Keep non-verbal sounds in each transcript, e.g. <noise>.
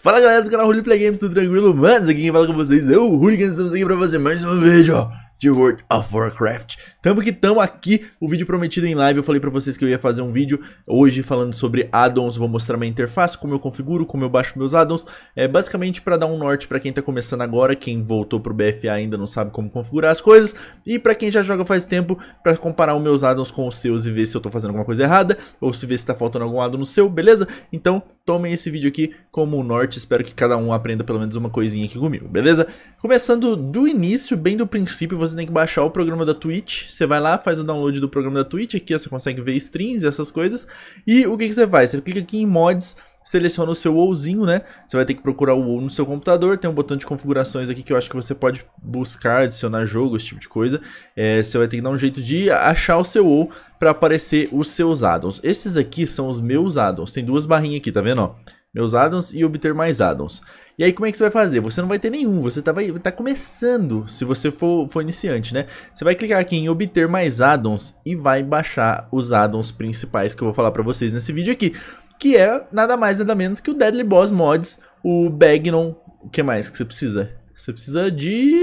Fala galera do canal Roleplay Games, tudo tranquilo? Mano, aqui quem fala com vocês é o Hooligan, estamos aqui pra fazer mais um vídeo de World of Warcraft. Tamo que tamo aqui, o vídeo prometido em live, eu falei pra vocês que eu ia fazer um vídeo hoje falando sobre addons, vou mostrar minha interface, como eu configuro, como eu baixo meus addons, é basicamente pra dar um norte pra quem tá começando agora, quem voltou pro BFA ainda não sabe como configurar as coisas, e pra quem já joga faz tempo, pra comparar os meus addons com os seus e ver se eu tô fazendo alguma coisa errada, ou se ver se tá faltando algum addon no seu, beleza? Então, tomem esse vídeo aqui como um norte, espero que cada um aprenda pelo menos uma coisinha aqui comigo, beleza? Começando do início, bem do princípio, você tem que baixar o programa da Twitch. Você vai lá, faz o download do programa da Twitch. Aqui você consegue ver streams e essas coisas. E o que, que você faz? Você clica aqui em mods seleciona o seu WoWzinho, né? Você vai ter que procurar o WoW no seu computador, tem um botão de configurações aqui que eu acho que você pode buscar, adicionar jogo, esse tipo de coisa. É, você vai ter que dar um jeito de achar o seu WoW para aparecer os seus addons. Esses aqui são os meus addons, tem duas barrinhas aqui, tá vendo? Ó? Meus addons e obter mais addons. E aí como é que você vai fazer? Você não vai ter nenhum, você tá, vai, tá começando, se você for, for iniciante, né? Você vai clicar aqui em obter mais addons e vai baixar os addons principais que eu vou falar pra vocês nesse vídeo aqui. Que é nada mais nada menos que o Deadly Boss Mods, o Bagnon, o que mais que você precisa? Você precisa de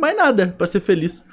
mais nada pra ser feliz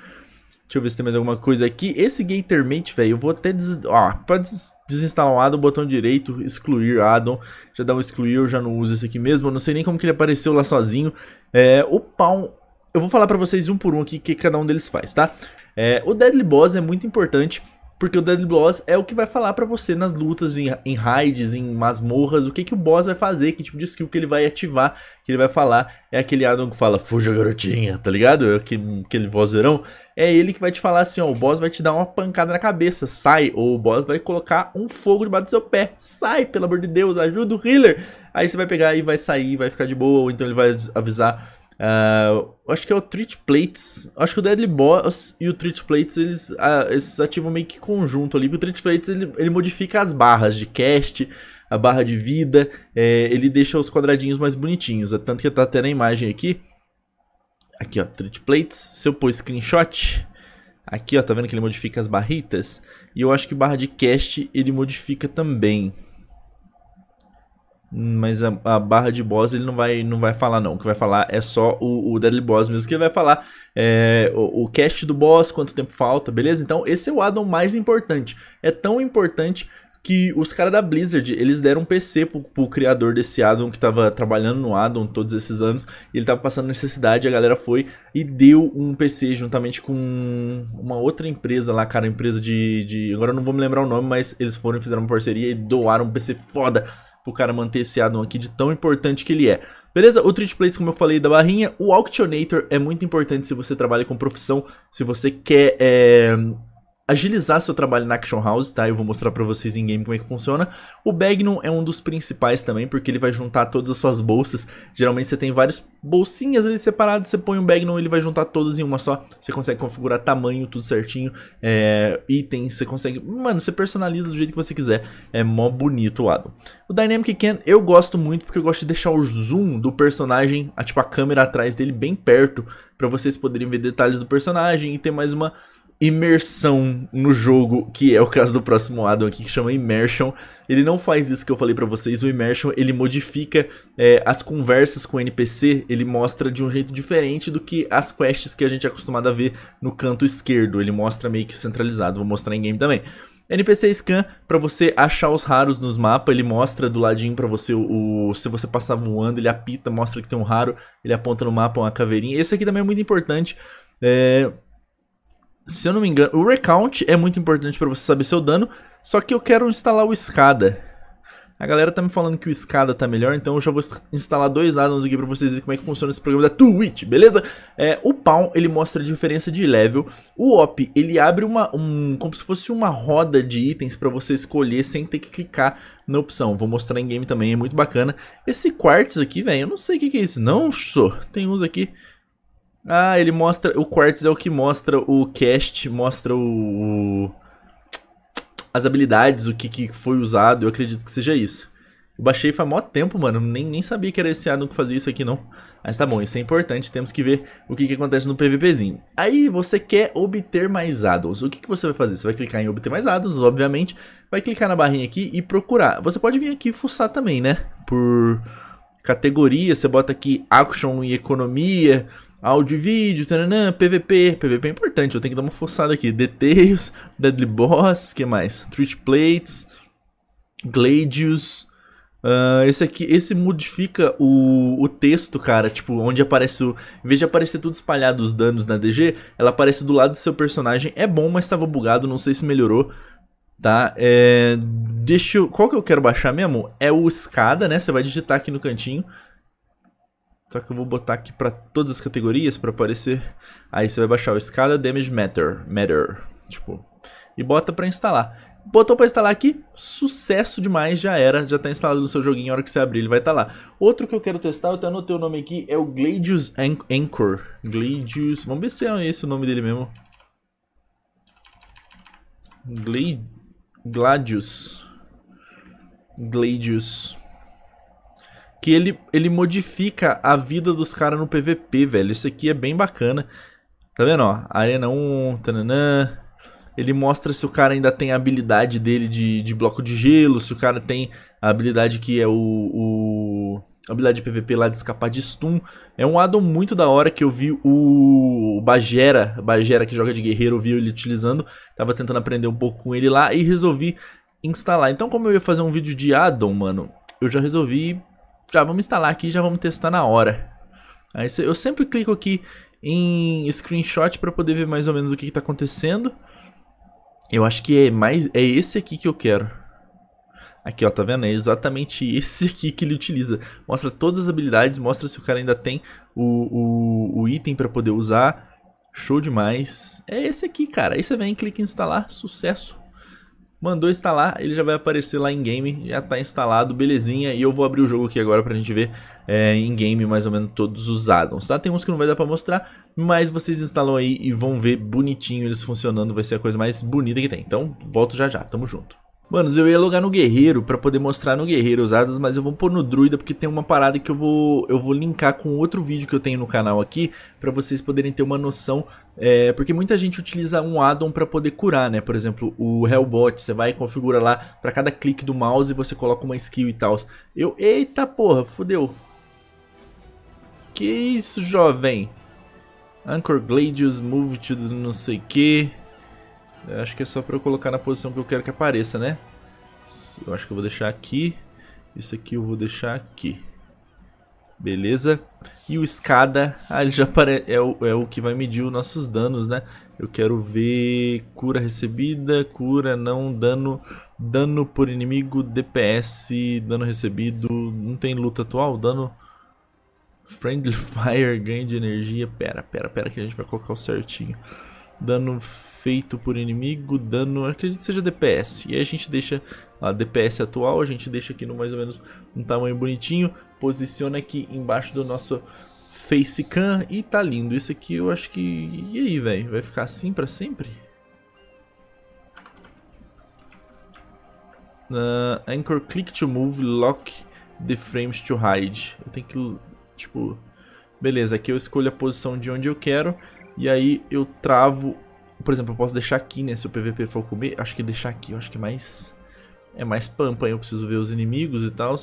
Deixa eu ver se tem mais alguma coisa aqui. Esse Gatormate, velho, eu vou até... Des... Ó, pra des... desinstalar um addon, botão direito, excluir addon. Já dá um excluir, eu já não uso esse aqui mesmo. Eu não sei nem como que ele apareceu lá sozinho. É, o Palm... Eu vou falar pra vocês um por um aqui o que cada um deles faz, tá? É, o Deadly Boss é muito importante porque o Deadly Boss é o que vai falar para você nas lutas, em, em raids, em masmorras, o que, que o boss vai fazer, que tipo de skill que ele vai ativar, que ele vai falar. É aquele Adam que fala, fuja garotinha, tá ligado? É aquele, aquele vozeirão. É ele que vai te falar assim, ó, o boss vai te dar uma pancada na cabeça, sai. Ou o boss vai colocar um fogo debaixo do seu pé, sai, pelo amor de Deus, ajuda o healer. Aí você vai pegar e vai sair, vai ficar de boa, ou então ele vai avisar Uh, acho que é o Treat Plates. Acho que o Deadly Boss e o Treat Plates eles, uh, eles ativam meio que conjunto ali. O Treat Plates ele, ele modifica as barras de cast, a barra de vida, é, ele deixa os quadradinhos mais bonitinhos. É tanto que tá até na imagem aqui. Aqui ó, Treat Plates. Se eu pôr screenshot, aqui ó, tá vendo que ele modifica as barritas? E eu acho que barra de cast ele modifica também. Mas a, a, barra de boss ele não vai, não vai falar, não. O que vai falar é só o, o Deadly Boss mesmo. Que ele vai falar é, o, o cast do boss, quanto tempo falta, beleza? Então, esse é o addon mais importante. É tão importante que os caras da Blizzard, eles deram um PC pro, pro criador desse addon que tava trabalhando no addon todos esses anos, ele tava passando necessidade, a galera foi e deu um PC juntamente com uma outra empresa lá, cara, empresa de, de... agora eu não vou me lembrar o nome, mas eles foram e fizeram uma parceria e doaram um PC foda pro cara manter esse addon aqui de tão importante que ele é. Beleza? O Treat Plates, como eu falei, da barrinha. O Auctionator é muito importante se você trabalha com profissão, se você quer é, agilizar seu trabalho na Action House, tá? Eu vou mostrar para vocês em game como é que funciona. O Bagnum é um dos principais também, porque ele vai juntar todas as suas bolsas. Geralmente você tem várias bolsinhas ali separadas, você põe um Bagnum, ele vai juntar todas em uma só. Você consegue configurar tamanho, tudo certinho, é, itens, você consegue... Mano, você personaliza do jeito que você quiser. É mó bonito o Adam. O Dynamic Can eu gosto muito, porque eu gosto de deixar o zoom do personagem, a, tipo a câmera atrás dele bem perto, para vocês poderem ver detalhes do personagem e ter mais uma imersão no jogo, que é o caso do próximo addon aqui, que chama Immersion. Ele não faz isso que eu falei para vocês, o Immersion ele modifica é, as conversas com o NPC, ele mostra de um jeito diferente do que as quests que a gente é acostumado a ver no canto esquerdo, ele mostra meio que centralizado, vou mostrar em game também. NPC é Scan, para você achar os raros nos mapas, ele mostra do ladinho para você o, se você passar voando, ele apita, mostra que tem um raro, ele aponta no mapa uma caveirinha. Esse aqui também é muito importante, é, se eu não me engano, o recount é muito importante para você saber seu dano, só que eu quero instalar o escada. A galera tá me falando que o escada tá melhor, então eu já vou instalar dois addons aqui para vocês verem como é que funciona esse programa da Twitch, beleza? É, o Pound, ele mostra a diferença de level. O OP, ele abre uma, um, como se fosse uma roda de itens para você escolher sem ter que clicar na opção. Vou mostrar em game também, é muito bacana. Esse Quartz aqui, velho, eu não sei o que, que é isso. Não, sou. Tem uns aqui ah, ele mostra. O Quartz é o que mostra o cast, mostra o. as habilidades, o que, que foi usado. Eu acredito que seja isso. Eu baixei faz mó tempo, mano. Nem, nem sabia que era esse ano que fazia isso aqui, não. Mas tá bom, isso é importante. Temos que ver o que, que acontece no PVPzinho. Aí, você quer obter mais addons. O que, que você vai fazer? Você vai clicar em obter mais addons, obviamente. Vai clicar na barrinha aqui e procurar. Você pode vir aqui e fuçar também, né? Por categoria, você bota aqui action e economia áudio e vídeo, taranã, PVP, PVP é importante, eu tenho que dar uma forçada aqui. Details, <laughs> Deadly Boss, que mais? Twitch Plates, Gladius. Uh, esse aqui, esse modifica o, o texto, cara, tipo, onde aparece o... Em vez de aparecer tudo espalhado os danos na DG, ela aparece do lado do seu personagem. É bom, mas estava bugado, não sei se melhorou tá? É, deixa eu, qual que eu quero baixar mesmo? É o escada, né? Você vai digitar aqui no cantinho. Só que eu vou botar aqui para todas as categorias para aparecer. Aí você vai baixar o escada damage matter, matter, tipo, e bota para instalar. Botou para instalar aqui, sucesso demais, já era, já tá instalado no seu joguinho, a hora que você abrir ele vai estar tá lá. Outro que eu quero testar, eu até anotei o nome aqui, é o Gladius An Anchor. Gladius, vamos ver se é esse o nome dele mesmo. Glade... Gladius. Gladius que ele, ele modifica a vida dos caras no PVP, velho. Isso aqui é bem bacana. Tá vendo, ó? Arena 1, tananã. Ele mostra se o cara ainda tem a habilidade dele de, de bloco de gelo, se o cara tem a habilidade que é o, o a habilidade de PVP lá de escapar de stun. É um addon muito da hora que eu vi o Bagera, Bagera que joga de guerreiro, eu vi ele utilizando. Tava tentando aprender um pouco com ele lá e resolvi instalar. Então como eu ia fazer um vídeo de addon, mano, eu já resolvi já vamos instalar aqui, já vamos testar na hora. Aí eu sempre clico aqui em screenshot para poder ver mais ou menos o que está acontecendo. Eu acho que é mais é esse aqui que eu quero. Aqui, ó, tá vendo? É exatamente <laughs> esse aqui que ele utiliza. Mostra todas as habilidades, mostra se o cara ainda tem o, o, o item para poder usar. Show demais. É esse aqui, cara. Aí você vem, clica em instalar, sucesso. Mandou instalar, ele já vai aparecer lá em game, já está instalado, belezinha. E eu vou abrir o jogo aqui agora para a gente ver é, em game mais ou menos todos os addons, tá? Tem uns que não vai dar para mostrar, mas vocês instalam aí e vão ver bonitinho eles funcionando, vai ser a coisa mais bonita que tem. Então, volto já já, tamo junto. Manos, eu ia logar no guerreiro para poder mostrar no guerreiro usadas, mas eu vou pôr no druida porque tem uma parada que eu vou, eu vou linkar com outro vídeo que eu tenho no canal aqui para vocês poderem ter uma noção, é, porque muita gente utiliza um addon para poder curar, né? Por exemplo, o Hellbot, você vai e configura lá para cada clique do mouse e você coloca uma skill e tal. Eu, eita porra, fodeu. Que isso, jovem? Anchor Gladius, move to não sei que... Eu acho que é só para eu colocar na posição que eu quero que apareça, né? Eu acho que eu vou deixar aqui. Isso aqui eu vou deixar aqui. Beleza? E o escada, ah, ele já apare... é, o, é o que vai medir os nossos danos, né? Eu quero ver cura recebida, cura não, dano, dano por inimigo, DPS, dano recebido, não tem luta atual, dano... Friendly <laughs> Fire, ganho de energia, pera, pera, pera que a gente vai colocar o certinho dano feito por inimigo, dano, acredito que seja DPS. E aí a gente deixa a DPS atual, a gente deixa aqui no mais ou menos um tamanho bonitinho, posiciona aqui embaixo do nosso facecam e tá lindo. Isso aqui eu acho que... e aí, velho? Vai ficar assim pra sempre? Uh, anchor click to move, lock the frames to hide. Eu tenho que, tipo... Beleza, aqui eu escolho a posição de onde eu quero e aí eu travo... Por exemplo, eu posso deixar aqui, né? Se o PVP for comer, acho que deixar aqui. Eu acho que é mais... É mais pampa, eu preciso ver os inimigos e tal.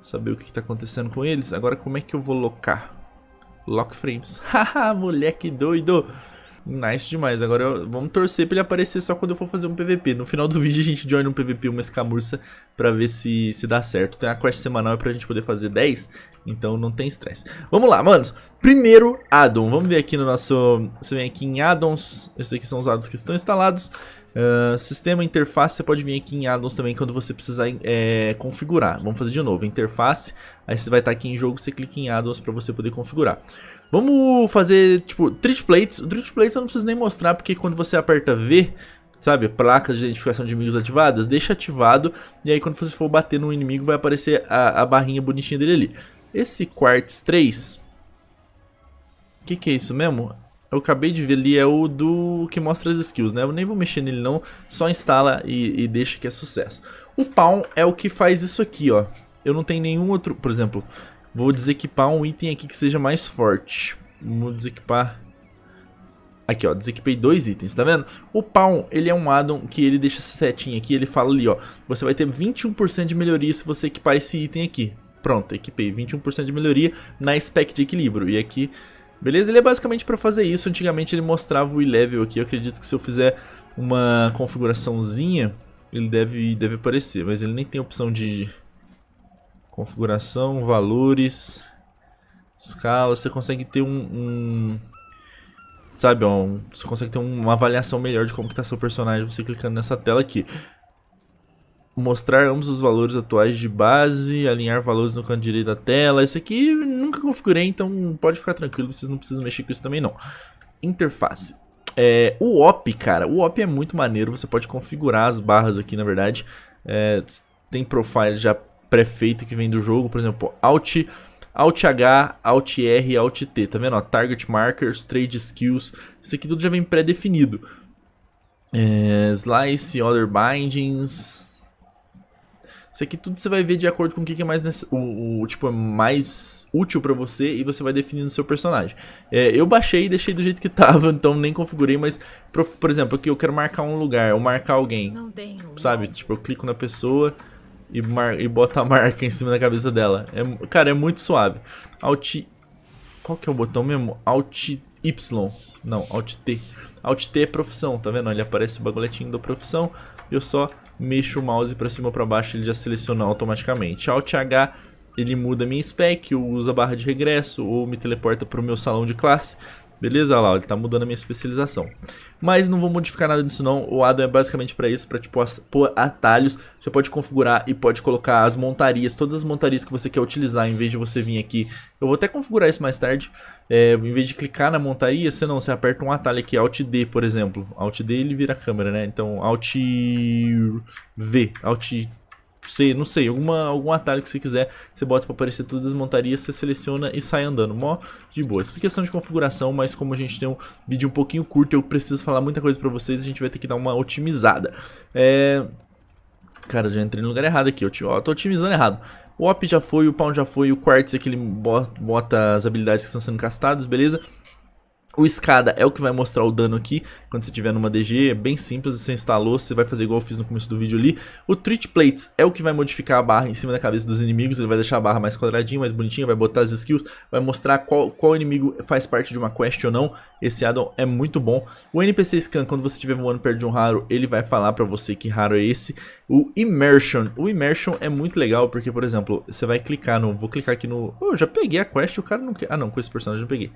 Saber o que, está acontecendo com eles. Agora, como é que eu vou locar? Lock frames. <laughs> Haha, moleque doido! Nice demais. Agora eu, vamos torcer pra ele aparecer só quando eu for fazer um PVP. No final do <laughs> vídeo a gente join um PVP, uma escamurça, pra ver se, se dá certo. Tem a quest semanal para é pra gente poder fazer 10, então não tem estresse. Vamos lá, manos. Primeiro addon. Vamos ver aqui no nosso... Você vem aqui em addons. Esses aqui são os addons que estão instalados. Uh, sistema, interface, você pode vir aqui em addons também quando você precisar é, configurar. Vamos fazer de novo. Interface, aí você vai estar aqui em jogo, você clica em addons pra você poder configurar. Vamos fazer, tipo, trit plates. O trit plates eu não preciso nem mostrar, porque quando você aperta V, sabe, placas de identificação de inimigos ativadas, deixa ativado, e aí quando você for bater no inimigo vai aparecer a, a barrinha bonitinha dele ali. Esse Quartz 3, o que, que é isso mesmo? Eu acabei de ver ali, é o do que mostra as skills, né? Eu nem vou mexer nele não, só instala e, e deixa que é sucesso. O Palm é o que faz isso aqui, ó. Eu não tenho nenhum outro, por exemplo, Vou desequipar um item aqui que seja mais forte. Vou desequipar... Aqui, ó, desequipei dois itens, tá vendo? O pau ele é um addon que ele deixa essa setinha aqui, ele fala ali, ó, você vai ter 21% de melhoria se você equipar esse item aqui. Pronto, equipei 21% de melhoria na spec de equilíbrio. E aqui, beleza? Ele é basicamente pra fazer isso. Antigamente ele mostrava o e-level aqui. Eu acredito que se eu fizer uma configuraçãozinha, ele deve, deve aparecer. Mas ele nem tem opção de configuração, valores, escala, você consegue ter um, um sabe, ó, um, você consegue ter uma avaliação melhor de como está seu personagem você clicando nessa tela aqui. Mostrar ambos os valores atuais de base, alinhar valores no canto direito da tela. Isso aqui nunca configurei, então pode ficar tranquilo, vocês não precisam mexer com isso também não. Interface. É, o OP, cara, o OP é muito maneiro, você pode configurar as barras aqui, na verdade. É, tem profiles já prefeito que vem do jogo, por exemplo, Alt, Alt H, Alt R, Alt T, tá vendo? Ó, target Markers, Trade Skills, isso aqui tudo já vem pré-definido. É, slice, Other Bindings... Isso aqui tudo você vai ver de acordo com o que é mais, nesse, o, o, tipo, é mais útil pra você e você vai definindo o seu personagem. É, eu baixei e deixei do jeito que <laughs> tava, então nem configurei, mas, por, por exemplo, aqui eu quero marcar um lugar, ou marcar alguém. Sabe? Tipo, eu clico na pessoa, e, mar... e bota a marca em cima da cabeça dela. É... Cara, é muito suave. Alt... Qual que é o botão mesmo? Alt Y. Não, Alt T. Alt T é profissão, tá vendo? Ele aparece o bagoletinho da profissão. Eu só mexo o mouse pra cima ou pra baixo, ele já seleciona automaticamente. Alt H, ele muda minha spec, usa barra de regresso ou me teleporta pro meu salão de classe. Beleza? Olha lá, ele tá mudando a minha especialização. Mas não vou modificar nada disso não, o addon é basicamente para isso, para tipo pôr atalhos. Você pode configurar e pode colocar as montarias, todas as montarias que você quer utilizar, em vez de você vir aqui. Eu vou até configurar isso mais tarde. É, em vez de clicar na montaria, você não, você aperta um atalho aqui, Alt D, por exemplo. Alt D ele vira câmera, né? Então Alt V, Alt você, não sei, alguma, algum atalho que você quiser, você bota para aparecer todas as montarias, você seleciona e sai andando, mó de boa. Tudo questão de configuração, mas como a gente tem um vídeo um pouquinho curto, eu preciso falar muita coisa para vocês, a gente vai ter que dar uma otimizada. É... Cara, já entrei no lugar errado aqui, eu ó, tô otimizando errado. O op já foi, o pound já foi, o quartz aqui é ele bota as habilidades que estão sendo castadas, beleza? O escada é o que vai mostrar o dano aqui, quando você tiver numa DG, é bem simples, você instalou, você vai fazer igual eu fiz no começo do vídeo ali. O Treat Plates é o que vai modificar a barra em cima da cabeça dos inimigos, ele vai deixar a barra mais quadradinha, mais bonitinha, vai botar as skills, vai mostrar qual, qual inimigo faz parte de uma quest ou não, esse addon é muito bom. O NPC Scan, quando você estiver voando perto de um raro, ele vai falar pra você que raro é esse. O Immersion, o Immersion é muito legal, porque, por exemplo, você vai clicar no... Vou clicar aqui no... Oh, eu já peguei a quest, o cara não... Ah não, com esse personagem eu peguei.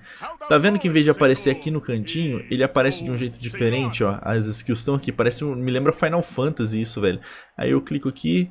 Tá vendo que em vez de aparecer aparecer aqui no cantinho, ele aparece de um jeito diferente, ó. As skills estão aqui, parece, me lembra Final Fantasy isso, velho. Aí eu clico aqui,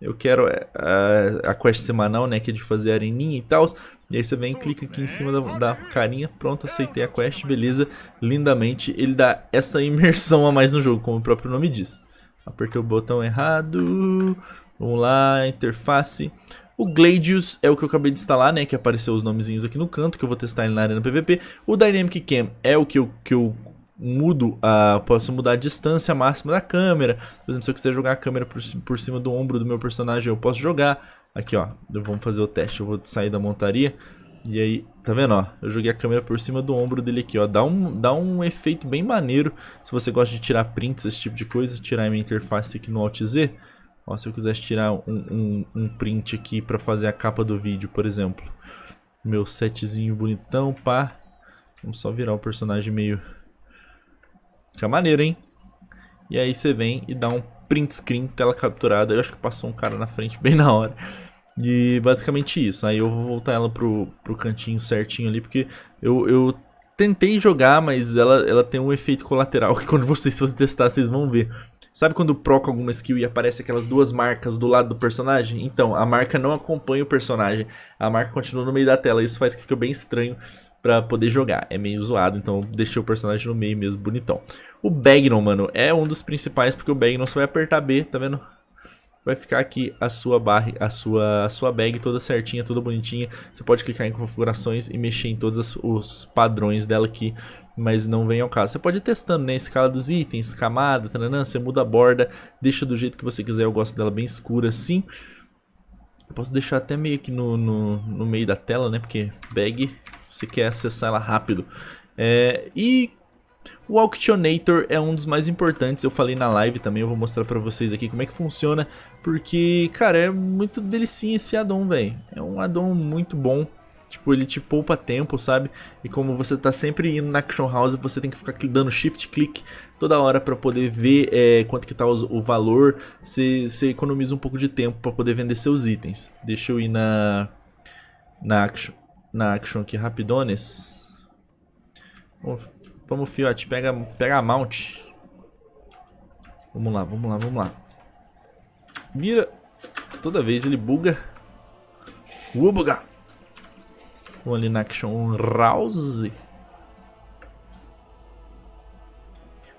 eu quero é, a, a quest semanal, né, que é de fazer areninha e tal. E aí você vem, clica aqui em cima da, da, carinha, pronto, aceitei a quest, beleza. Lindamente, ele dá essa <laughs> imersão a mais no jogo, como o próprio nome diz. Apertei o botão errado, vamos lá, interface... O Gladius é o que eu acabei de instalar, né, que apareceu os nomezinhos aqui no canto, que eu vou testar ele na arena PVP. O Dynamic Cam é o que eu, que eu mudo, a, posso mudar a distância máxima da câmera. Por exemplo, se eu quiser jogar a câmera por, por cima do ombro do meu personagem, eu posso jogar. Aqui, ó, vamos fazer o teste, eu vou sair da montaria. E aí, tá vendo, ó? Eu joguei a câmera por cima do ombro dele aqui, ó. Dá um, dá um efeito bem maneiro. Se você gosta de tirar prints, esse tipo de coisa, tirar a minha interface aqui no Alt Z. Ó, se eu quisesse tirar um, um, um print aqui para fazer a capa do vídeo, por exemplo. Meu setzinho bonitão, pá. Vamos só virar o personagem meio... Fica maneiro, hein? E aí você vem e dá um print screen, tela capturada. Eu acho que passou um cara na frente <laughs> bem na hora. E basicamente isso. Aí eu vou voltar ela pro, pro cantinho certinho ali, porque eu, eu tentei jogar, mas ela, ela tem um efeito colateral que quando <laughs> vocês forem testar, vocês vão ver. Sabe quando proca alguma skill e aparece aquelas duas marcas do lado do personagem? Então, a marca não acompanha o personagem. A marca continua no meio da tela. Isso faz que fique bem estranho para poder jogar. É meio zoado, então deixei o personagem no meio mesmo, bonitão. O Bagnon, mano, é um dos principais, porque o Bagnon só vai apertar B, tá vendo? vai ficar aqui a sua barra, a sua, a sua bag toda certinha, toda bonitinha. Você pode clicar em configurações e mexer em todos as, os padrões dela aqui, mas não vem ao caso. Você pode ir testando, né, escala dos itens, camada, tananã, você muda a borda, deixa do jeito que você quiser, eu gosto dela bem escura assim. Eu posso deixar até meio aqui no, no, no meio da tela, né, porque bag, você quer acessar ela rápido. É, e o Auctionator é um dos mais importantes, eu falei na live também, eu vou mostrar pra vocês aqui como é que funciona, porque, cara, é muito delicinho esse addon, velho. É um addon muito bom, tipo, ele te poupa tempo, sabe? E como você tá sempre indo na Action House, você tem que ficar dando shift click toda hora pra poder ver é, quanto que tá o, o valor, você economiza um pouco de tempo pra poder vender seus itens. Deixa eu ir na, na, action, na action aqui, rapidones. Vamos Vamos, fiote. Pega, pega a mount. Vamos lá, vamos lá, vamos lá. Vira. Toda vez ele buga. Ubuga. Vamos ali na action rouse.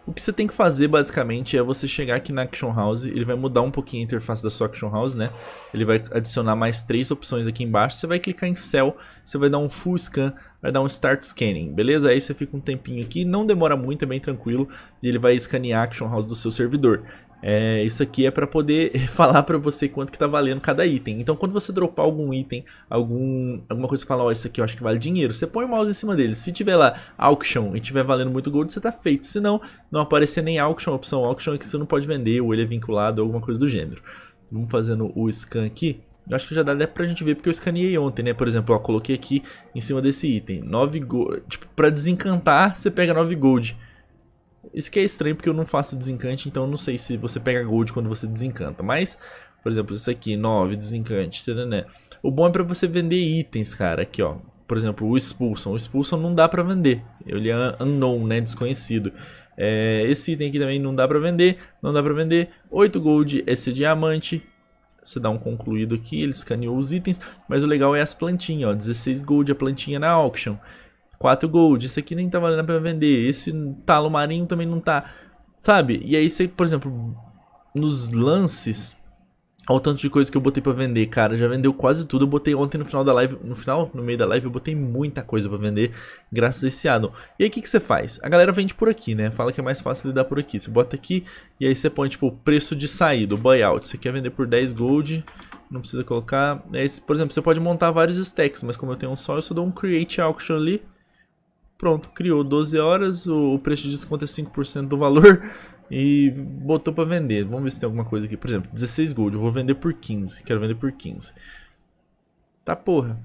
O que você tem que fazer, basicamente, é você chegar aqui na Action House, ele vai mudar um pouquinho a interface da sua Action House, né? Ele vai adicionar mais três opções aqui embaixo, você vai clicar em Cell, você vai dar um Full Scan, vai dar um Start Scanning, beleza? Aí você fica um tempinho aqui, não demora muito, é bem tranquilo, e ele vai escanear a Action House do seu servidor. É, isso aqui é para poder <laughs> falar para você quanto que tá valendo cada item. Então quando você dropar algum item, algum, alguma coisa que fala, ó, oh, isso aqui eu acho que vale dinheiro, você põe o mouse em cima dele. Se tiver lá auction e tiver valendo muito gold, você tá feito. Se não, não aparecer nem auction, a opção auction é que você não pode vender, ou ele é vinculado, ou alguma coisa do gênero. Vamos fazendo o scan aqui. Eu acho que já dá até pra gente ver, porque eu escaneei ontem, né? Por exemplo, ó, coloquei aqui em cima desse item. 9 gold. Tipo, pra desencantar, você pega 9 gold. Isso que é estranho porque eu não faço desencante, então eu não sei se você pega gold quando você desencanta. Mas, por exemplo, isso aqui, 9, desencante, né? O bom é pra você vender itens, cara, aqui, ó. Por exemplo, o Expulsion. O Expulsion não dá pra vender. Ele é unknown, né, desconhecido. É, esse item aqui também não dá pra vender, não dá pra vender. 8 gold, esse diamante. Você dá um concluído aqui, ele escaneou os itens. Mas o legal é as plantinhas, ó. 16 gold a plantinha na auction. 4 gold, esse aqui nem tá valendo pra vender, esse talo marinho também não tá, sabe? E aí você, por exemplo, nos lances, olha o tanto de coisa que eu botei pra vender, cara, já vendeu quase tudo, eu botei ontem no final da live, no final, no meio da live, eu botei muita coisa pra vender, graças a esse addon. E aí o que, que você faz? A galera vende por aqui, né, fala que é mais fácil lidar por aqui, você bota aqui e aí você põe, tipo, o preço de saída, o buyout, você quer vender por 10 gold, não precisa colocar. É por exemplo, você pode montar vários stacks, mas como eu tenho um só, eu só dou um create auction ali Pronto, criou 12 horas, o preço de desconto é 5% do valor <laughs> e botou para vender. Vamos ver se tem alguma coisa aqui. Por exemplo, 16 gold, eu vou vender por 15, quero vender por 15. Tá porra.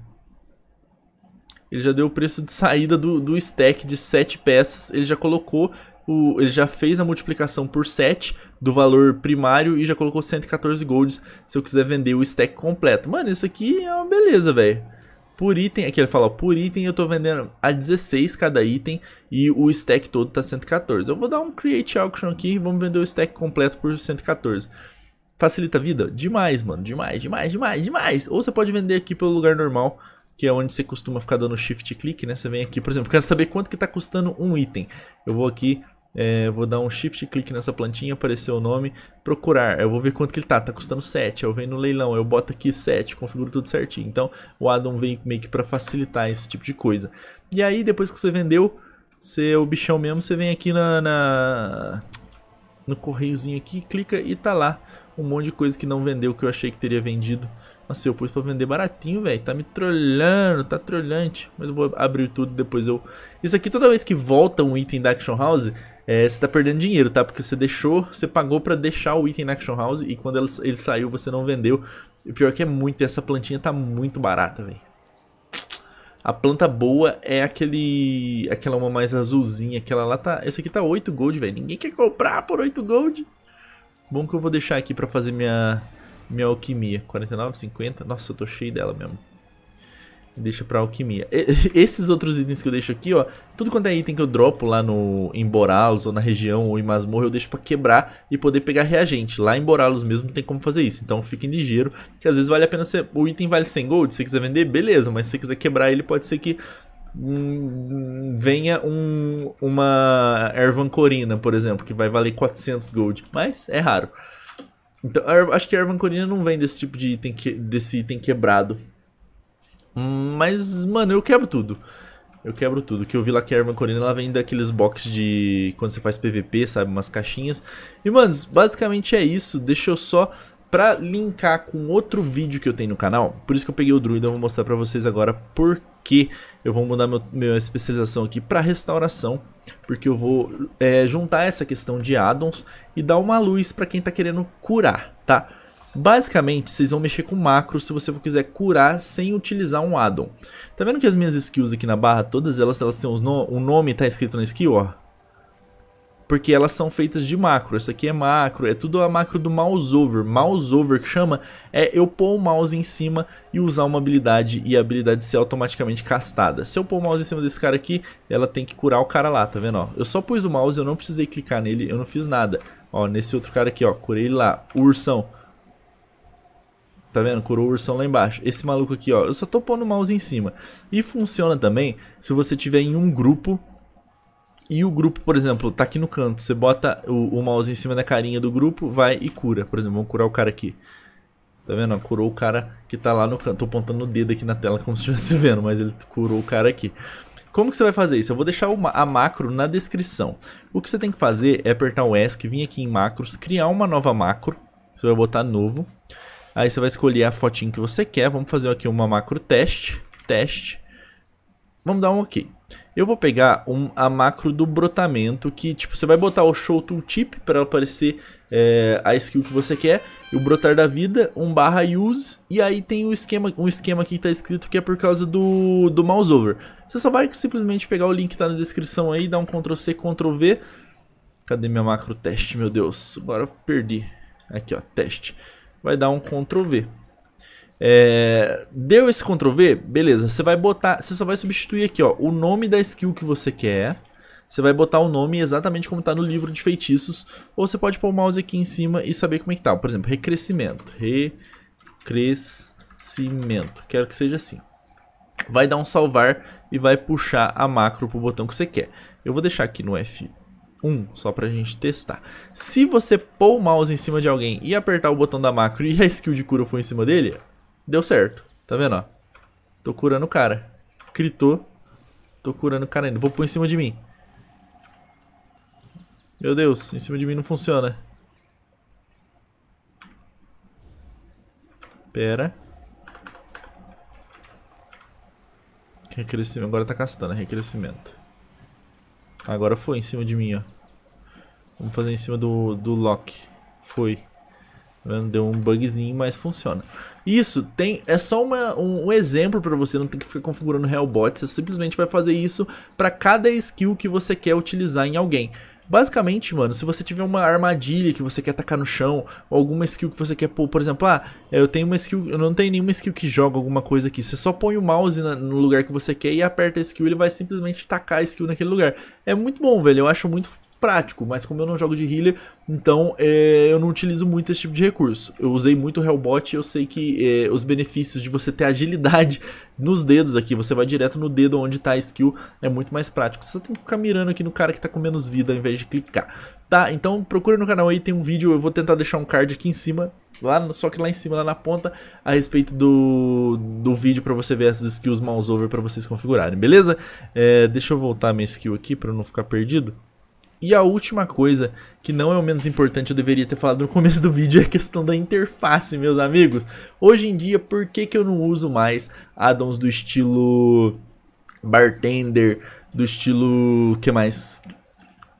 Ele já deu o preço de saída do, do stack de 7 peças, ele já colocou o, ele já fez a multiplicação por 7 do valor primário e já colocou 114 golds se eu quiser vender o stack completo. Mano, isso aqui é uma beleza, velho. Por item, aqui ele fala, ó, por item eu tô vendendo a 16 cada item e o stack todo tá 114. Eu vou dar um create auction aqui e vamos vender o stack completo por 114. Facilita a vida? Demais, mano, demais, demais, demais, demais. Ou você pode vender aqui pelo lugar normal, que é onde você costuma ficar dando shift clique, né? Você vem aqui, por exemplo, quero saber quanto que tá custando um item. Eu vou aqui é, vou dar um shift clique nessa plantinha, apareceu o nome, procurar. Eu vou ver quanto que ele tá, tá custando 7. Eu venho no leilão, eu boto aqui 7, configuro tudo certinho. Então o addon veio meio que para facilitar esse tipo de coisa. E aí depois que você vendeu, você o bichão mesmo, você vem aqui na, na no correiozinho aqui, clica e tá lá um monte de coisa que não vendeu que eu achei que teria vendido. Nossa, eu pus pra vender baratinho, velho. Tá me trollando, tá trollante. Mas eu vou abrir tudo, depois eu... Isso aqui, toda vez que volta um item da Action House, é, você tá perdendo dinheiro, tá? Porque você deixou, você pagou para deixar o item na Action House e quando ele, ele saiu você não vendeu. E pior que é muito, essa plantinha tá muito barata, velho. A planta boa é aquele. aquela uma mais azulzinha, aquela lá tá. Essa aqui tá 8 gold, velho. Ninguém quer comprar por 8 gold. Bom que eu vou deixar aqui pra fazer minha. Minha alquimia. 49, 50. Nossa, eu tô cheio dela mesmo. Deixa pra alquimia. E, esses outros itens que eu deixo aqui, ó. Tudo quanto é item que eu dropo lá no, em Boralos, ou na região, ou em Masmorra, eu deixo pra quebrar e poder pegar reagente. Lá em Boralos mesmo tem como fazer isso. Então fiquem ligeiro, que às vezes vale a pena ser... O item vale 100 gold, se você quiser vender, beleza. Mas se você quiser quebrar ele, pode ser que hum, venha um, uma Ervancorina, por exemplo, que vai valer 400 gold, mas é raro. Então, acho que a Ervancorina não vem desse tipo de item, que, desse item quebrado. Mas, mano, eu quebro tudo. Eu quebro tudo. Que eu vi lá que a Ervan Corina ela vem daqueles boxes de. Quando você faz PVP, sabe? Umas caixinhas. E, mano, basicamente é isso. Deixa eu só. Pra linkar com outro vídeo que eu tenho no canal, por isso que eu peguei o Druida, eu vou mostrar pra vocês agora porque eu vou mudar meu, minha especialização aqui pra restauração, porque eu vou é, juntar essa questão de addons e dar uma luz pra quem tá querendo curar, tá? Basicamente, vocês vão mexer com macro se você quiser curar sem utilizar um addon. Tá vendo que as minhas skills aqui na barra, todas elas, elas têm no um nome tá escrito na skill, ó? Porque elas são feitas de macro, essa aqui é macro, é tudo a macro do mouse over. Mouse over que chama é eu pôr o mouse em cima e usar uma habilidade e a habilidade ser automaticamente castada. Se eu pôr o mouse em cima desse cara aqui, ela tem que curar o cara lá, tá vendo? Ó, eu só pus o mouse, eu não precisei clicar nele, eu não fiz nada. Ó, nesse outro cara aqui, ó, curei ele lá, ursão. Tá vendo? Curou o ursão lá embaixo. Esse maluco aqui, ó. Eu só tô pondo o mouse em cima. E funciona também se você tiver em um grupo e o grupo, por exemplo, tá aqui no canto. Você bota o, o, mouse em cima da carinha do grupo, vai e cura. Por exemplo, vamos curar o cara aqui. Tá vendo? Curou o cara que tá lá no canto. Tô apontando o dedo aqui na tela como <laughs> se estivesse vendo, mas ele curou o cara aqui. Como que você vai fazer isso? Eu vou deixar uma, a macro na descrição. O que você tem que fazer é apertar o ESC, vir aqui em macros, criar uma nova macro. Você vai botar novo. Aí você vai escolher a fotinho que você quer. Vamos fazer aqui uma macro teste. Teste. Vamos dar um OK. Eu vou pegar um, a macro do brotamento, que tipo, você vai botar o show tooltip para aparecer é, a skill que você quer, o brotar da vida, um barra use, e aí tem um esquema, um esquema aqui que tá escrito que é por causa do, do mouse over. Você só vai simplesmente pegar o link que tá na descrição aí, dar um Ctrl C, Ctrl V. Cadê minha macro teste, meu Deus? Agora eu perdi. Aqui ó, teste vai dar um Ctrl V. É, deu esse Ctrl V, beleza, você vai botar, você só vai substituir aqui ó, o nome da skill que você quer, você vai botar o nome exatamente como está no livro de feitiços, ou você pode pôr o mouse aqui em cima e saber como é que tá, por exemplo, recrescimento, recrescimento, quero que seja assim. Vai dar um salvar e vai puxar a macro para o botão que você quer. Eu vou deixar aqui no F1 1, só pra gente testar. Se você pôr o mouse em cima de alguém e apertar o botão da macro <laughs> e a skill de cura for em cima dele, deu certo. Tá vendo, ó? Tô curando o cara. Critou. Tô curando o cara ainda. Vou pôr em cima de mim. Meu Deus, em cima de mim não funciona. Pera. Recrescimento. Agora tá castando. É Recrescimento. Agora foi em cima de mim, ó. Vamos fazer em cima do, do lock. Foi. Deu um bugzinho, mas funciona. Isso tem é só uma, um, um, exemplo para você não ter que ficar configurando Hellbot. Você simplesmente vai fazer isso para cada skill que você quer utilizar em alguém. Basicamente, mano, se você tiver uma armadilha que você quer atacar no chão, ou alguma skill que você quer pôr, por exemplo, ah, eu tenho uma skill, eu não tenho nenhuma skill que joga alguma coisa aqui. Você só põe o mouse na, no lugar que você quer e aperta a skill, ele vai simplesmente tacar a skill naquele lugar. É muito bom, velho. Eu acho muito prático, mas como eu não jogo de healer, então é, eu não utilizo muito esse tipo de recurso. Eu usei muito o Hellbot e eu sei que é, os benefícios de você ter agilidade <laughs> nos dedos aqui, você vai direto no dedo onde está a skill, é muito mais prático. Você tem que ficar mirando aqui no cara que está com menos vida ao invés de clicar. Tá, então procura no canal aí, tem um vídeo, eu vou tentar deixar um card aqui em cima, lá só que lá em cima, lá na ponta, a respeito do, do vídeo para você ver essas skills mouse over para vocês configurarem, beleza? É, deixa eu voltar minha skill aqui para não ficar perdido. E a última coisa, que não é o menos importante, eu deveria ter falado no começo do vídeo, é a questão da interface, meus amigos. Hoje em dia, por que, que eu não uso mais addons do estilo bartender, do estilo... que mais?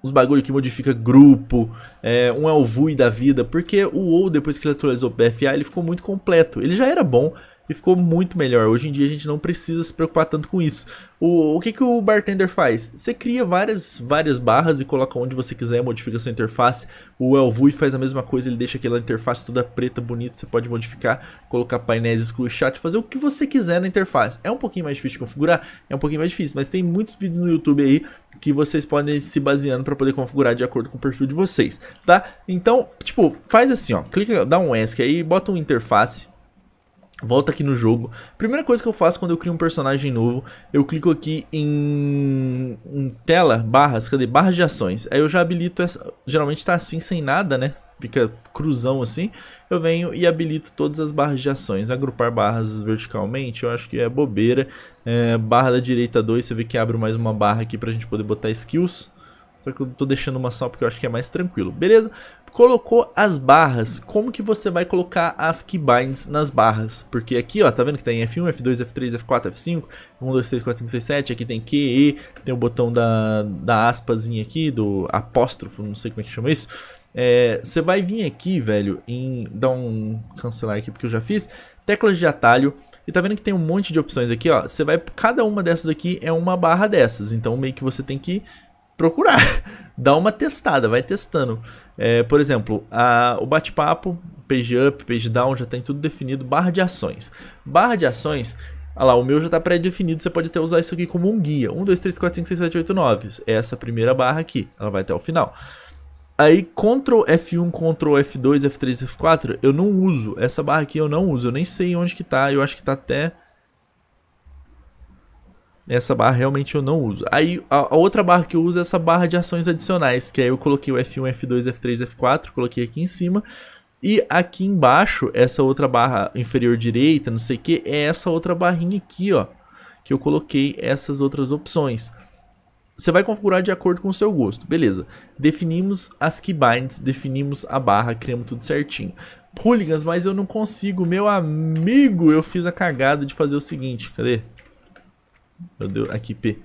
Os bagulho que modifica grupo, é, um é o Vui da vida, porque o WoW, depois que ele atualizou o PFA, ele ficou muito completo. Ele já era bom, e ficou muito melhor. Hoje em dia a gente não precisa se preocupar tanto com isso. O, o que, que o bartender faz? Você cria várias, várias barras e coloca onde você quiser, modifica sua interface. O Elvui faz a mesma coisa, ele deixa aquela interface toda preta, bonita, você pode modificar, colocar painéis, excluir chat, fazer o que você quiser na interface. É um pouquinho mais difícil de configurar, é um pouquinho mais difícil, mas tem muitos vídeos no YouTube aí que vocês podem se baseando para poder configurar de acordo com o perfil de vocês, tá? Então, tipo, faz assim, ó, clica, dá um ESC aí, bota uma interface, Volta aqui no jogo. Primeira coisa que eu faço quando eu crio um personagem novo, eu clico aqui em, em tela, barras, cadê? Barras de ações. Aí eu já habilito essa. Geralmente está assim sem nada, né? Fica cruzão assim. Eu venho e habilito todas as barras de ações. Agrupar barras verticalmente, eu acho que é bobeira. É, barra da direita 2, você vê que abre mais uma barra aqui para a gente poder botar skills. Só que eu tô deixando uma só porque eu acho que é mais tranquilo, beleza? Colocou as barras, como que você vai colocar as keybinds nas barras? Porque aqui, ó, tá vendo que tem F1, F2, F3, F4, F5, 1, 2, 3, 4, 5, 6, 7, aqui tem Q, E, tem o botão da, da aspazinha aqui, do apóstrofo, não sei como é que chama isso. É, você é, vai vir aqui, velho, em... dar um cancelar aqui porque eu já fiz, teclas de atalho, e tá vendo que tem um monte de opções aqui, ó. Você vai. Cada uma dessas aqui é uma barra dessas. Então meio que você tem que procurar, <laughs> dá uma testada, vai testando. É, por exemplo, a, o bate-papo, page up, page down, já tem tudo definido, barra de ações. Barra de ações, olha lá, o meu já está pré-definido, você pode até usar isso aqui como um guia. 1, 2, 3, 4, 5, 6, 7, 8, 9. Essa primeira barra aqui, ela vai até o final. Aí, Ctrl F1, Ctrl F2, F3, F4, eu não uso. Essa barra aqui eu não uso, eu nem sei onde que tá, eu acho que está até essa barra realmente eu não uso. Aí a, a, outra barra que eu uso é essa barra de ações adicionais, que aí eu coloquei o F1, F2, F3, F4, coloquei aqui em cima. E aqui embaixo, essa outra barra inferior direita, não sei o que, é essa outra barrinha aqui, ó, que eu coloquei essas outras opções. Você vai configurar de acordo com o seu gosto, beleza. Definimos as keybinds, definimos a barra, criamos tudo certinho. Hooligans, mas eu não consigo, meu amigo, eu fiz a cagada de fazer o seguinte, cadê? Meu Deus, aqui P.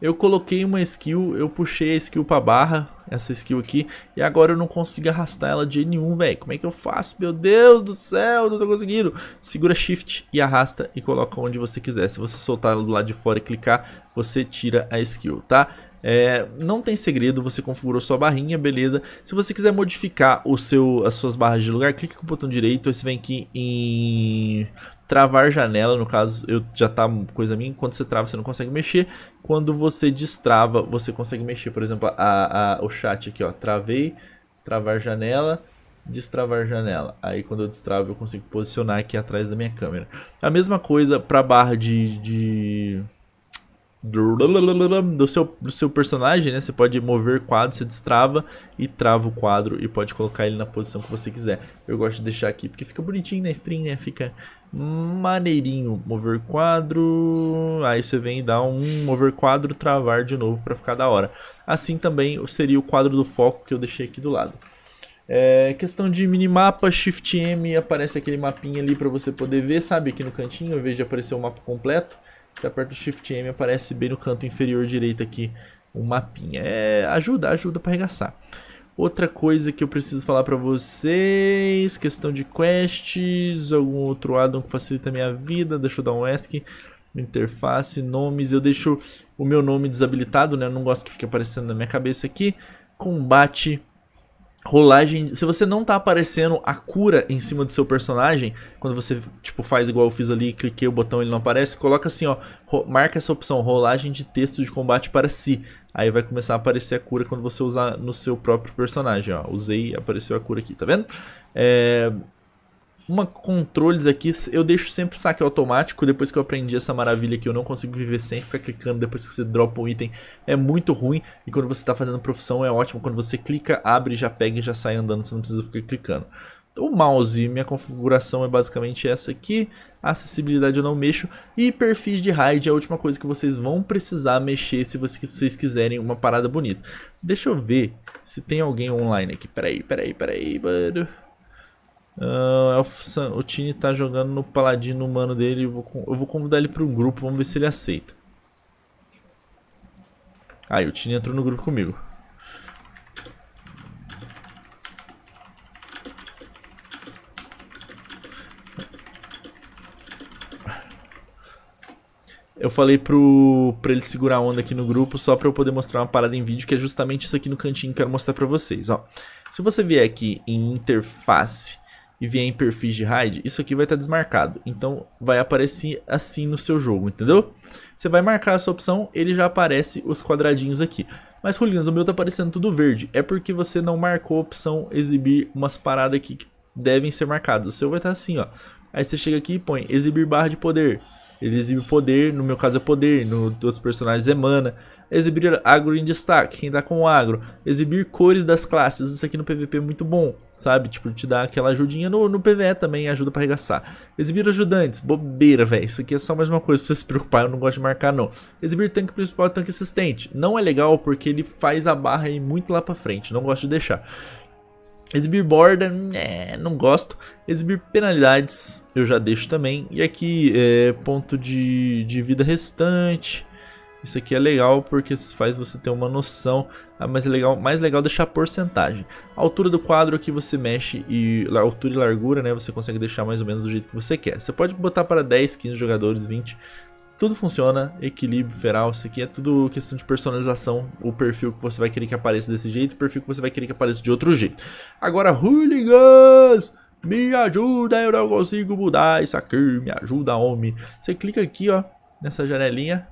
Eu coloquei uma skill, eu puxei a skill pra barra, essa skill aqui, e agora eu não consigo arrastar ela de nenhum, velho. Como é que eu faço? Meu Deus do céu, não tô conseguindo. Segura shift e arrasta e coloca onde você quiser. Se você soltar ela do lado de fora e clicar, você tira a skill, tá? É, não tem segredo, você configurou sua barrinha, beleza. Se você quiser modificar o seu, as suas barras de lugar, clica com o botão direito, aí você vem aqui em Travar janela, no caso, eu já tá coisa minha, quando você trava você não consegue mexer, quando você destrava você consegue mexer, por exemplo, a, a, o chat aqui, ó, travei, travar janela, destravar janela. Aí quando eu destravo eu consigo posicionar aqui atrás da minha câmera. A mesma coisa para a barra de, de do seu, do seu personagem, né? Você pode mover quadro, você destrava e trava o quadro e pode colocar ele na posição que você quiser. Eu gosto de deixar aqui porque fica bonitinho na stream, né? Fica maneirinho. Mover quadro, aí você vem e dá um mover quadro, travar de novo para ficar da hora. Assim também seria o quadro do foco que eu deixei aqui do lado. É, questão de minimapa, Shift M, aparece aquele mapinha ali para você poder ver, sabe? Aqui no cantinho, eu vejo de aparecer o mapa completo. Você aperta o Shift M aparece bem no canto inferior direito aqui um mapinha. É, ajuda, ajuda para arregaçar. Outra coisa que eu preciso falar para vocês, questão de quests, algum outro addon que facilita a minha vida, deixa eu dar um ESC, interface, nomes, eu deixo o meu nome desabilitado, né, eu não gosto que fique aparecendo na minha cabeça aqui, combate, rolagem. Se você não tá aparecendo a cura em cima do seu personagem, quando você, tipo, faz igual eu fiz ali, cliquei o botão ele não aparece, coloca assim, ó, marca essa opção, rolagem de texto de combate para si. Aí vai começar a aparecer a cura quando você usar no seu próprio personagem, ó. Usei, apareceu a cura aqui, tá vendo? É, uma controles aqui, eu deixo sempre saque automático, depois que eu aprendi essa maravilha que eu não consigo viver sem ficar clicando depois que você dropa um item, é muito ruim, e quando você está fazendo profissão é ótimo, quando você clica, abre, já pega e já sai andando, você não precisa ficar clicando. O mouse, minha configuração é basicamente essa aqui, acessibilidade eu não mexo, e perfis de raid é a última coisa que vocês vão precisar mexer se vocês quiserem uma parada bonita. Deixa eu ver se tem alguém online aqui, peraí, peraí, peraí, mano... Uh, Elf, o Tini tá jogando no paladino humano dele. Eu vou, eu vou convidar ele para um grupo, vamos ver se ele aceita. Aí, o Tini entrou no grupo comigo. Eu falei pro, pra ele segurar a onda aqui no grupo só pra eu poder mostrar uma parada em vídeo, que é justamente isso aqui no cantinho que eu quero mostrar pra vocês, ó. Se você vier aqui em interface, e vier em perfis de raid, isso aqui vai estar tá desmarcado. Então vai aparecer assim no seu jogo, entendeu? Você vai marcar essa opção, ele já aparece os quadradinhos aqui. Mas, Rolinas, o meu tá aparecendo tudo verde. É porque você não marcou a opção exibir umas paradas aqui que devem ser marcadas. O seu vai estar tá assim, ó. Aí você chega aqui e põe exibir barra de poder. Ele exibe poder, no meu caso é poder, no dos outros personagens é mana. Exibir agro em destaque, quem tá com agro. Exibir cores das classes, isso aqui no PVP é muito bom, sabe? Tipo, te dá aquela ajudinha no, no PVE também, ajuda pra arregaçar. Exibir ajudantes, bobeira, velho. Isso aqui é só mais uma coisa pra você se preocupar, eu não gosto de marcar, não. Exibir tanque principal, tanque assistente. Não é legal porque ele faz a barra ir muito lá pra frente, não gosto de deixar. Exibir borda, é, não gosto. Exibir penalidades, eu já deixo também. E aqui, é, ponto de, de vida restante. Isso aqui é legal porque faz você ter uma noção, ah, mas é legal, mais legal deixar a porcentagem. A altura do quadro aqui você mexe e altura e largura, né, você consegue deixar mais ou menos do jeito que você quer. Você pode botar para 10, 15 jogadores, 20, tudo funciona, equilíbrio, feral, isso aqui é tudo questão de personalização, o perfil que você vai querer que apareça desse jeito, o perfil que você vai querer que apareça de outro jeito. Agora, hooligans! Me ajuda, eu não consigo mudar isso aqui, me ajuda, homem. Você clica aqui, ó, nessa janelinha,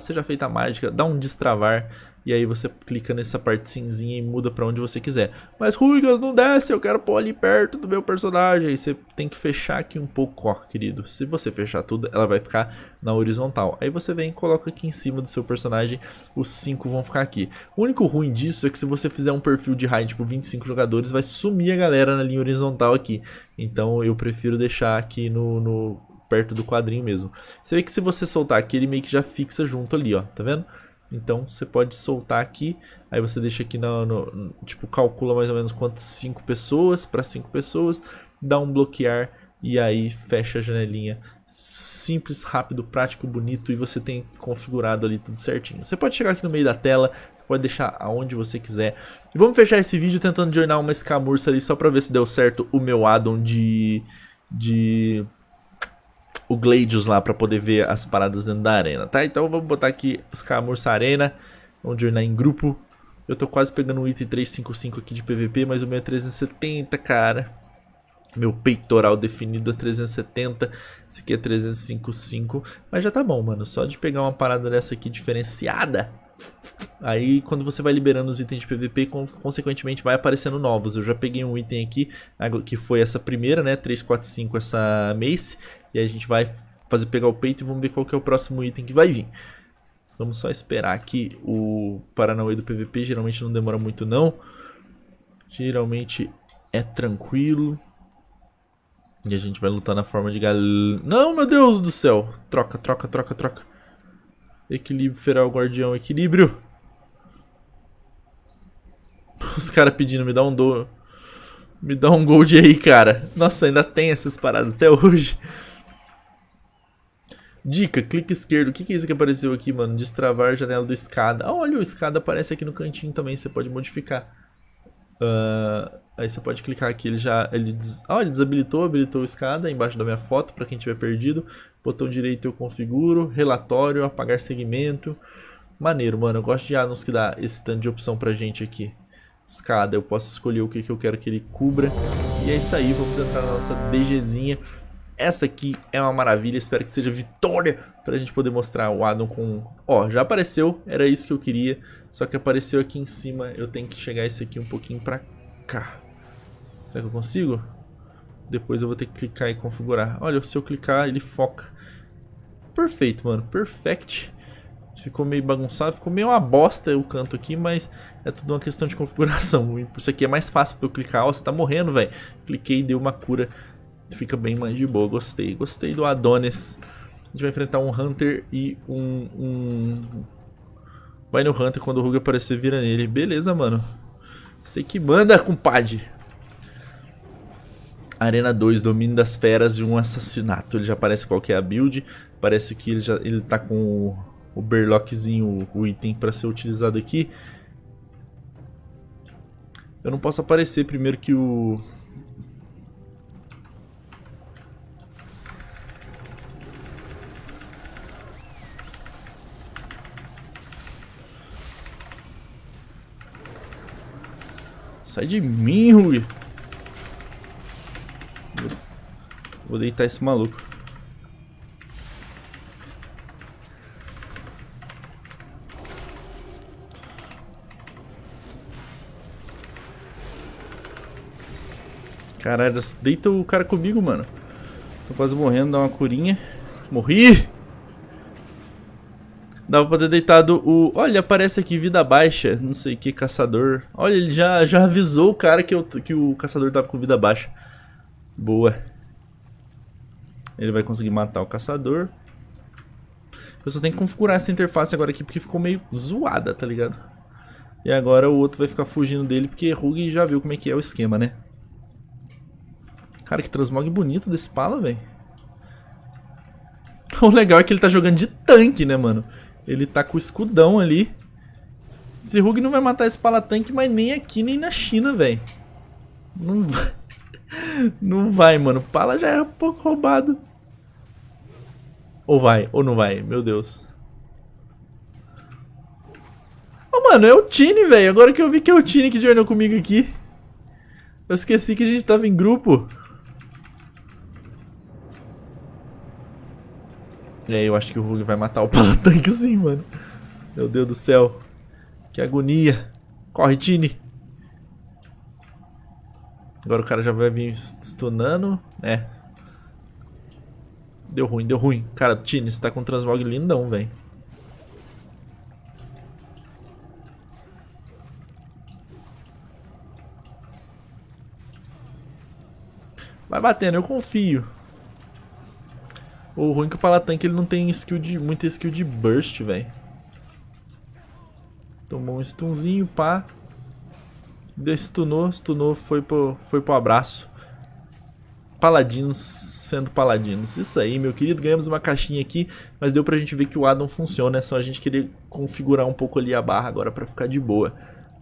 seja feita a mágica, dá um destravar e aí você clica nessa parte cinzinha e muda para onde você quiser. Mas Rugas, não desce, eu quero pôr ali perto do meu personagem. Aí você tem que fechar aqui um pouco, ó, querido. Se você fechar tudo, ela vai ficar na horizontal. Aí você vem e coloca aqui em cima do seu personagem, os 5 vão ficar aqui. O único ruim disso é que se você fizer um perfil de raid, tipo 25 jogadores, vai sumir a galera na linha horizontal aqui. Então eu prefiro deixar aqui no, no perto do quadrinho mesmo. Você vê que se você soltar aqui, ele meio que já fixa junto ali, ó, tá vendo? Então você pode soltar aqui, aí você deixa aqui no, no tipo calcula mais ou menos quantas cinco pessoas para cinco pessoas, dá um bloquear e aí fecha a janelinha. Simples, rápido, prático, bonito e você tem configurado ali tudo certinho. Você pode chegar aqui no meio da tela, pode deixar aonde você quiser. E vamos fechar esse vídeo tentando jornar uma escamurça ali só para ver se deu certo o meu addon de de o Gladius lá para poder ver as paradas dentro da arena, tá? Então vamos botar aqui Escamurça Arena, vamos jornar em grupo. Eu tô quase pegando um item 355 aqui de PVP, mas o meu é 370, cara. Meu peitoral definido é 370, esse aqui é 355, mas já tá bom, mano. Só de pegar uma parada dessa aqui diferenciada, Aí quando você vai liberando os itens de PVP, consequentemente vai aparecendo novos. Eu já peguei um item aqui, que foi essa primeira, né, 345, essa Mace. E a gente vai fazer pegar o peito e vamos ver qual que é o próximo item que vai vir. Vamos só esperar aqui o Paranauê do PVP, geralmente não demora muito não. Geralmente é tranquilo. E a gente vai lutar na forma de gal... Não, meu Deus do céu! Troca, troca, troca, troca. Equilíbrio, feral, guardião, equilíbrio. <laughs> Os caras pedindo, me dá um do... Me dá um gold aí, cara. Nossa, ainda tem essas paradas até hoje. Dica, clique esquerdo. O que, que é isso que apareceu aqui, mano? Destravar janela do escada. Ah, olha, o escada aparece aqui no cantinho também, você pode modificar. Uh, aí você pode clicar aqui, ele já... Ele des... Ah, ele desabilitou, habilitou o escada embaixo da minha foto, para quem tiver perdido. Botão direito eu configuro, relatório, apagar segmento. Maneiro, mano, eu gosto de anos que dá esse tanto de opção pra gente aqui. Escada, eu posso escolher o que, que eu quero que ele cubra. E é isso aí, vamos entrar na nossa DGzinha. Essa aqui é uma maravilha, espero que seja vitória pra gente poder mostrar o Adam com... Ó, já apareceu, era isso que eu queria, só que apareceu aqui em cima, eu tenho que chegar esse aqui um pouquinho pra cá. Será que eu consigo? Depois eu vou ter que clicar e configurar. Olha, se eu clicar, ele foca. Perfeito, mano, perfect. Ficou meio bagunçado, ficou meio uma bosta o canto aqui, mas é tudo uma questão de configuração. <laughs> Isso aqui é mais fácil pra eu clicar. Ó, oh, você tá morrendo, velho. Cliquei e deu uma cura Fica bem mais de boa, gostei. Gostei do Adonis. A gente vai enfrentar um Hunter e um... um... Vai no Hunter, quando o Rug aparecer, vira nele. Beleza, mano. Sei que manda, compadre. Arena 2, domínio das feras e um assassinato. Ele já parece qual que é a build. Parece que ele, já, ele tá com o, o berlockzinho, o, o item pra ser utilizado aqui. Eu não posso aparecer primeiro que o Sai de mim, Rui. Vou deitar esse maluco. Caralho, deita o cara comigo, mano. Tô quase morrendo, dá uma curinha. Morri! Dava pra ter deitado o... Olha, aparece aqui vida baixa. Não sei que caçador. Olha, ele já, já avisou o cara que, eu, que o caçador tava com vida baixa. Boa. Ele vai conseguir matar o caçador. Eu só tenho que configurar essa interface agora aqui porque ficou meio zoada, tá ligado? E agora o outro vai ficar fugindo dele porque Rug já viu como é que é o esquema, né? Cara, que transmog bonito desse pala, velho. <laughs> O legal é que ele tá jogando de tanque, né, mano? Ele tá com o escudão ali. Esse Hulk não vai matar esse Palatanque, mas nem aqui, nem na China, velho. Não vai. <laughs> Não vai, mano. Pala já é um pouco roubado. Ou vai, ou não vai. Meu Deus. Oh, mano, é o Tini, velho. Agora que eu vi que é o Tini que joinou comigo aqui. Eu esqueci que a gente tava em grupo. eu acho que o Hulk vai matar o Palatanque <laughs> sim, mano. Meu Deus do céu. Que agonia. Corre, Tini. Agora o cara já vai vir stunando. É. Deu ruim, deu ruim. Cara, Tini, você tá com um transmog lindão, velho. Vai batendo, eu confio. O ruim é que o Palatank ele não tem skill de, muita skill de burst, velho. Tomou um stunzinho, pá. Destunou, stunou, foi pro, foi pro abraço. Paladinos sendo paladinos. Isso aí, meu querido. Ganhamos uma caixinha aqui, mas deu pra gente ver que o Adam funciona. É só a gente querer configurar um pouco ali a barra agora pra ficar de boa.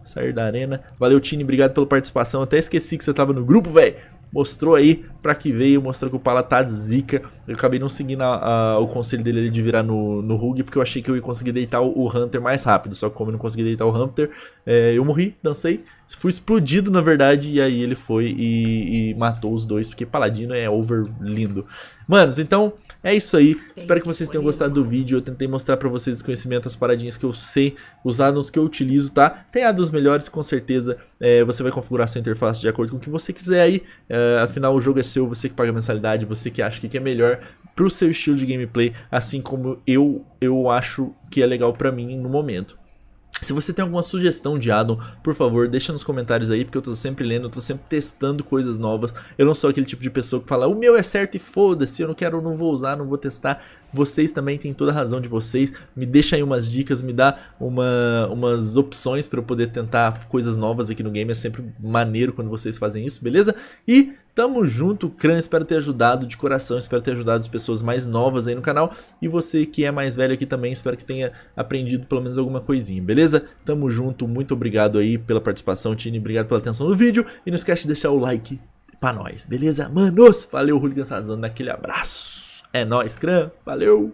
Sair da arena. Valeu, Tini. Obrigado pela participação. Até esqueci que você tava no grupo, velho mostrou aí pra que veio, mostrou que o Pala tá zica. Eu acabei não seguindo a, a, o conselho dele de virar no, no hug porque eu achei que eu ia conseguir deitar o, o Hunter mais rápido. Só que como eu não consegui deitar o Hunter, é, eu morri, dancei foi explodido, na verdade, e aí ele foi e, e matou os dois, porque Paladino é over lindo. Manos, então é isso aí. Espero que vocês tenham gostado do vídeo. Eu tentei mostrar pra vocês os conhecimentos, as paradinhas que eu sei, os addons que eu utilizo, tá? Tem addons melhores, com certeza. É, você vai configurar sua interface de acordo com o que você quiser aí. É, afinal, o jogo é seu, você que paga a mensalidade, você que acha que é melhor pro seu estilo de gameplay, assim como eu, eu acho que é legal pra mim no momento. Se você tem alguma sugestão de addon, por favor, deixa nos comentários aí, porque eu tô sempre lendo, eu tô sempre testando coisas novas. Eu não sou aquele tipo de pessoa que fala, o meu é certo e foda-se, eu não quero, não vou usar, não vou testar. Vocês também têm toda a razão de vocês. Me deixa aí umas dicas, me dá uma, umas opções para eu poder tentar coisas novas aqui no game. É sempre maneiro quando vocês fazem isso, beleza? E Tamo junto, Kran. espero ter ajudado de coração, espero ter ajudado as pessoas mais novas aí no canal e você que é mais velho aqui também, espero que tenha aprendido pelo menos alguma coisinha, beleza? Tamo junto, muito obrigado aí pela participação, Tini, obrigado pela atenção no vídeo e não esquece de deixar o like pra nós, beleza? Manos, valeu, Hooligan Sazano, daquele abraço! É nóis, Cram. Valeu!